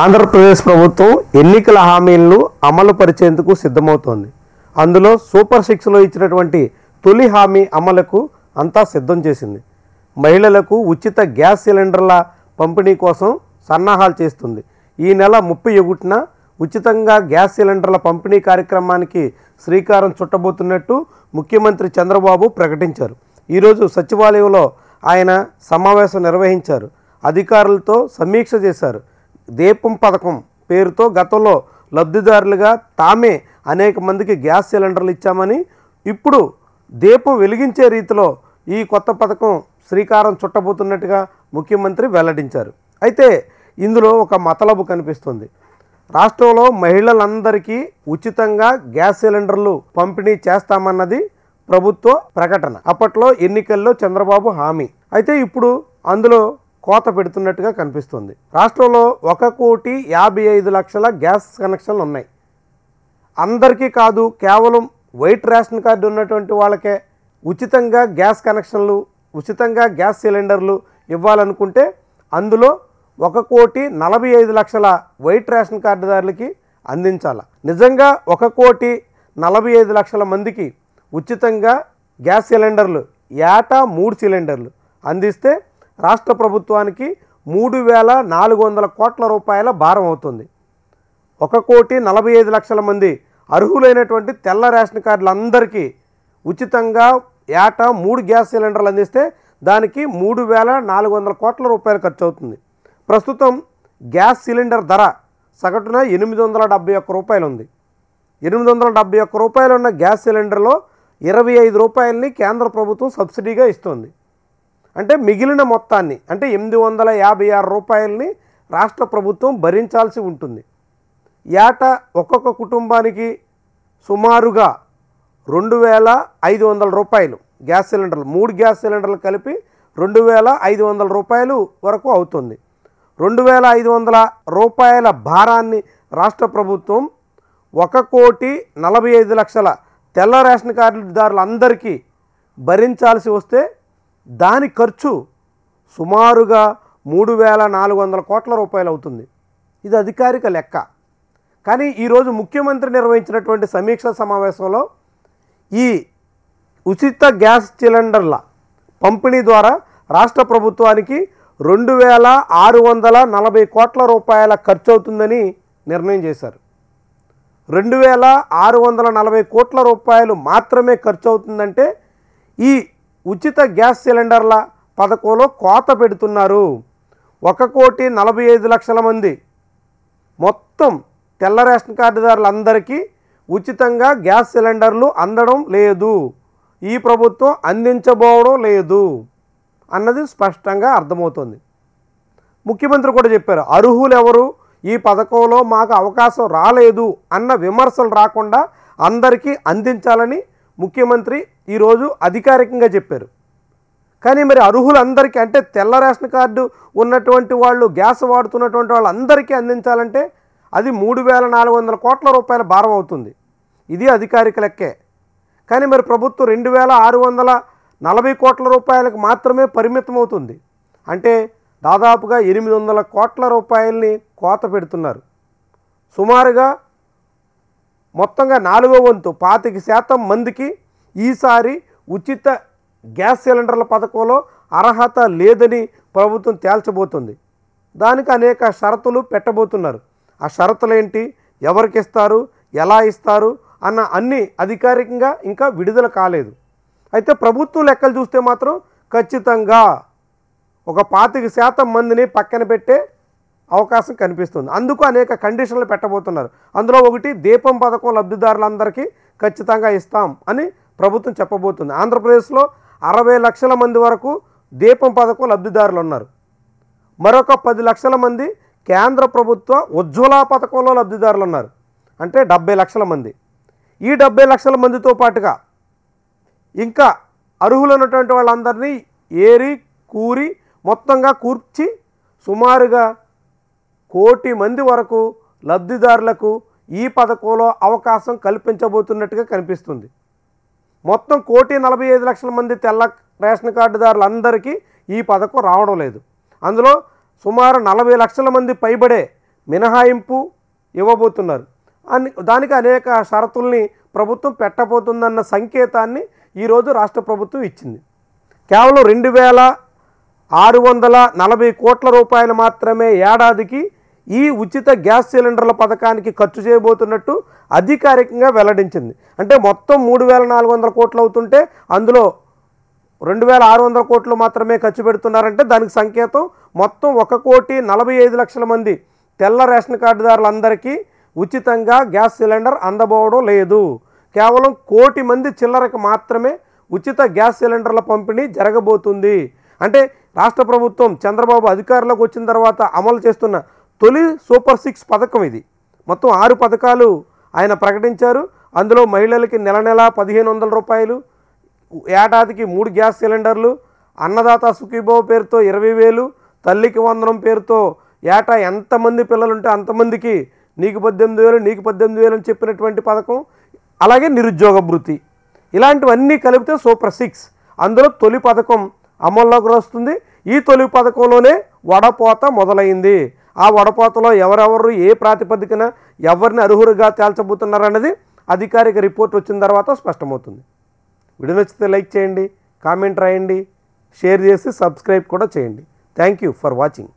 ఆంధ్రప్రదేశ్ ప్రభుత్వం ఎన్నికల హామీలను అమలు పరిచేందుకు సిద్ధమవుతోంది అందులో సూపర్ సిక్స్లో ఇచ్చినటువంటి తొలి హామీ అమలుకు అంతా సిద్ధం చేసింది మహిళలకు ఉచిత గ్యాస్ సిలిండర్ల పంపిణీ కోసం సన్నాహాలు చేస్తుంది ఈ నెల ముప్పై ఒకటిన ఉచితంగా గ్యాస్ సిలిండర్ల పంపిణీ కార్యక్రమానికి శ్రీకారం చుట్టబోతున్నట్టు ముఖ్యమంత్రి చంద్రబాబు ప్రకటించారు ఈరోజు సచివాలయంలో ఆయన సమావేశం నిర్వహించారు అధికారులతో సమీక్ష చేశారు దీపం పథకం పేరుతో గతంలో లబ్ధిదారులుగా తామే అనేక మందికి గ్యాస్ సిలిండర్లు ఇచ్చామని ఇప్పుడు దీపం వెలిగించే రీతిలో ఈ కొత్త పథకం శ్రీకారం చుట్టబోతున్నట్టుగా ముఖ్యమంత్రి వెల్లడించారు అయితే ఇందులో ఒక మతలబు కనిపిస్తుంది రాష్ట్రంలో మహిళలందరికీ ఉచితంగా గ్యాస్ సిలిండర్లు పంపిణీ చేస్తామన్నది ప్రభుత్వ ప్రకటన అప్పట్లో ఎన్నికల్లో చంద్రబాబు హామీ అయితే ఇప్పుడు అందులో కోత పెడుతున్నట్టుగా కనిపిస్తుంది రాష్ట్రంలో ఒక కోటి యాభై ఐదు లక్షల గ్యాస్ కనెక్షన్లు ఉన్నాయి అందరికీ కాదు కేవలం వైట్ రేషన్ కార్డు ఉన్నటువంటి వాళ్ళకే ఉచితంగా గ్యాస్ కనెక్షన్లు ఉచితంగా గ్యాస్ సిలిండర్లు ఇవ్వాలనుకుంటే అందులో ఒక కోటి నలభై ఐదు లక్షల వైట్ రేషన్ కార్డుదారులకి అందించాల నిజంగా ఒక కోటి నలభై ఐదు లక్షల మందికి ఉచితంగా గ్యాస్ సిలిండర్లు ఏటా మూడు సిలిండర్లు అందిస్తే రాష్ట్ర ప్రభుత్వానికి మూడు వేల నాలుగు వందల కోట్ల రూపాయల భారం అవుతుంది ఒక కోటి నలభై ఐదు లక్షల మంది అర్హులైనటువంటి తెల్ల రేషన్ కార్డులందరికీ ఉచితంగా ఏటా మూడు గ్యాస్ సిలిండర్లు అందిస్తే దానికి మూడు వేల నాలుగు వందల కోట్ల రూపాయలు ఖర్చు అవుతుంది ప్రస్తుతం గ్యాస్ సిలిండర్ ధర సగటున ఎనిమిది వందల డెబ్బై ఒక్క రూపాయలు ఉంది ఎనిమిది వందల డెబ్బై ఒక్క రూపాయలు ఉన్న గ్యాస్ సిలిండర్లో ఇరవై ఐదు రూపాయలని కేంద్ర ప్రభుత్వం సబ్సిడీగా ఇస్తుంది అంటే మిగిలిన మొత్తాన్ని అంటే ఎనిమిది వందల యాభై ఆరు రూపాయలని రాష్ట్ర ప్రభుత్వం భరించాల్సి ఉంటుంది ఏటా ఒక్కొక్క కుటుంబానికి సుమారుగా రెండు వేల ఐదు వందల రూపాయలు గ్యాస్ సిలిండర్లు మూడు గ్యాస్ సిలిండర్లు కలిపి రెండు వేల ఐదు వందల రూపాయలు వరకు అవుతుంది రెండు వేల ఐదు వందల రూపాయల భారాన్ని రాష్ట్ర ప్రభుత్వం ఒక కోటి నలభై ఐదు లక్షల తెల్ల రేషన్ కార్డుదారులందరికీ భరించాల్సి వస్తే దాని ఖర్చు సుమారుగా మూడు వేల నాలుగు వందల కోట్ల రూపాయలు అవుతుంది ఇది అధికారిక లెక్క కానీ ఈరోజు ముఖ్యమంత్రి నిర్వహించినటువంటి సమీక్ష సమావేశంలో ఈ ఉచిత గ్యాస్ సిలిండర్ల పంపిణీ ద్వారా రాష్ట్ర ప్రభుత్వానికి రెండు వేల ఆరు వందల నలభై కోట్ల రూపాయల ఖర్చు అవుతుందని నిర్ణయం చేశారు రెండు వేల ఆరు వందల నలభై కోట్ల రూపాయలు మాత్రమే ఖర్చు అవుతుందంటే ఈ ఉచిత గ్యాస్ సిలిండర్ల పథకంలో కోత పెడుతున్నారు ఒక కోటి నలభై ఐదు లక్షల మంది మొత్తం తెల్ల రేషన్ కార్డుదారులందరికీ ఉచితంగా గ్యాస్ సిలిండర్లు అందడం లేదు ఈ ప్రభుత్వం అందించబోవడం లేదు అన్నది స్పష్టంగా అర్థమవుతుంది ముఖ్యమంత్రి కూడా చెప్పారు అర్హులు ఎవరు ఈ పథకంలో మాకు అవకాశం రాలేదు అన్న విమర్శలు రాకుండా అందరికీ అందించాలని ముఖ్యమంత్రి ఈరోజు అధికారికంగా చెప్పారు కానీ మరి అర్హులందరికీ అంటే తెల్ల రేషన్ కార్డు ఉన్నటువంటి వాళ్ళు గ్యాస్ వాడుతున్నటువంటి వాళ్ళు అందరికీ అందించాలంటే అది మూడు వేల నాలుగు వందల కోట్ల రూపాయల భారం అవుతుంది ఇది అధికారిక లెక్కే కానీ మరి ప్రభుత్వం రెండు వేల ఆరు వందల నలభై కోట్ల రూపాయలకు మాత్రమే పరిమితమవుతుంది అంటే దాదాపుగా ఎనిమిది వందల కోట్ల రూపాయల్ని కోత పెడుతున్నారు సుమారుగా మొత్తంగా నాలుగో వంతు పాతిక శాతం మందికి ఈసారి ఉచిత గ్యాస్ సిలిండర్ల పథకంలో అర్హత లేదని ప్రభుత్వం తేల్చబోతుంది దానికి అనేక షరతులు పెట్టబోతున్నారు ఆ షరతులు ఏంటి ఎవరికి ఇస్తారు ఎలా ఇస్తారు అన్న అన్నీ అధికారికంగా ఇంకా విడుదల కాలేదు అయితే ప్రభుత్వం లెక్కలు చూస్తే మాత్రం ఖచ్చితంగా ఒక పాతిక శాతం మందిని పక్కన పెట్టే అవకాశం కనిపిస్తుంది అందుకు అనేక కండిషన్లు పెట్టబోతున్నారు అందులో ఒకటి దీపం పథకం లబ్ధిదారులందరికీ ఖచ్చితంగా ఇస్తాం అని ప్రభుత్వం చెప్పబోతుంది ఆంధ్రప్రదేశ్లో అరవై లక్షల మంది వరకు దీపం పథకం లబ్ధిదారులు ఉన్నారు మరొక పది లక్షల మంది కేంద్ర ప్రభుత్వ ఉజ్వల పథకంలో లబ్ధిదారులు ఉన్నారు అంటే డెబ్బై లక్షల మంది ఈ డెబ్బై లక్షల మందితో పాటుగా ఇంకా అర్హులైనటువంటి వాళ్ళందరినీ ఏరి కూరి మొత్తంగా కూర్చి సుమారుగా కోటి మంది వరకు లబ్ధిదారులకు ఈ పథకంలో అవకాశం కల్పించబోతున్నట్టుగా కనిపిస్తుంది మొత్తం కోటి నలభై ఐదు లక్షల మంది తెల్ల రేషన్ కార్డుదారులందరికీ ఈ పథకం రావడం లేదు అందులో సుమారు నలభై లక్షల మంది పైబడే మినహాయింపు ఇవ్వబోతున్నారు అని దానికి అనేక షరతుల్ని ప్రభుత్వం పెట్టబోతుందన్న సంకేతాన్ని ఈరోజు రాష్ట్ర ప్రభుత్వం ఇచ్చింది కేవలం రెండు వేల ఆరు వందల నలభై కోట్ల రూపాయలు మాత్రమే ఏడాదికి ఈ ఉచిత గ్యాస్ సిలిండర్ల పథకానికి ఖర్చు చేయబోతున్నట్టు అధికారికంగా వెల్లడించింది అంటే మొత్తం మూడు వేల నాలుగు వందల కోట్లు అవుతుంటే అందులో రెండు వేల ఆరు వందల కోట్లు మాత్రమే ఖర్చు పెడుతున్నారంటే దానికి సంకేతం మొత్తం ఒక కోటి నలభై ఐదు లక్షల మంది తెల్ల రేషన్ కార్డుదారులందరికీ ఉచితంగా గ్యాస్ సిలిండర్ అందబోవడం లేదు కేవలం కోటి మంది చిల్లరకు మాత్రమే ఉచిత గ్యాస్ సిలిండర్ల పంపిణీ జరగబోతుంది అంటే రాష్ట్ర ప్రభుత్వం చంద్రబాబు అధికారంలోకి వచ్చిన తర్వాత అమలు చేస్తున్న తొలి సూపర్ సిక్స్ పథకం ఇది మొత్తం ఆరు పథకాలు ఆయన ప్రకటించారు అందులో మహిళలకి నెల నెల పదిహేను వందల రూపాయలు ఏటాదికి మూడు గ్యాస్ సిలిండర్లు అన్నదాత సుఖీభావ పేరుతో ఇరవై వేలు తల్లికి వందనం పేరుతో ఏటా ఎంతమంది పిల్లలుంటే అంతమందికి నీకు పద్దెనిమిది వేలు నీకు పద్దెనిమిది వేలు అని చెప్పినటువంటి పథకం అలాగే నిరుద్యోగ భృతి ఇలాంటివన్నీ కలిపితే సూపర్ సిక్స్ అందులో తొలి పథకం అమల్లోకి వస్తుంది ఈ తొలి పథకంలోనే వడపోత మొదలైంది ఆ వడపోతలో ఎవరెవరు ఏ ప్రాతిపదికన ఎవరిని అర్హులుగా తేల్చబోతున్నారన్నది అధికారిక రిపోర్ట్ వచ్చిన తర్వాత స్పష్టమవుతుంది వీడియో నచ్చితే లైక్ చేయండి కామెంట్ రాయండి షేర్ చేసి సబ్స్క్రైబ్ కూడా చేయండి థ్యాంక్ యూ ఫర్ వాచింగ్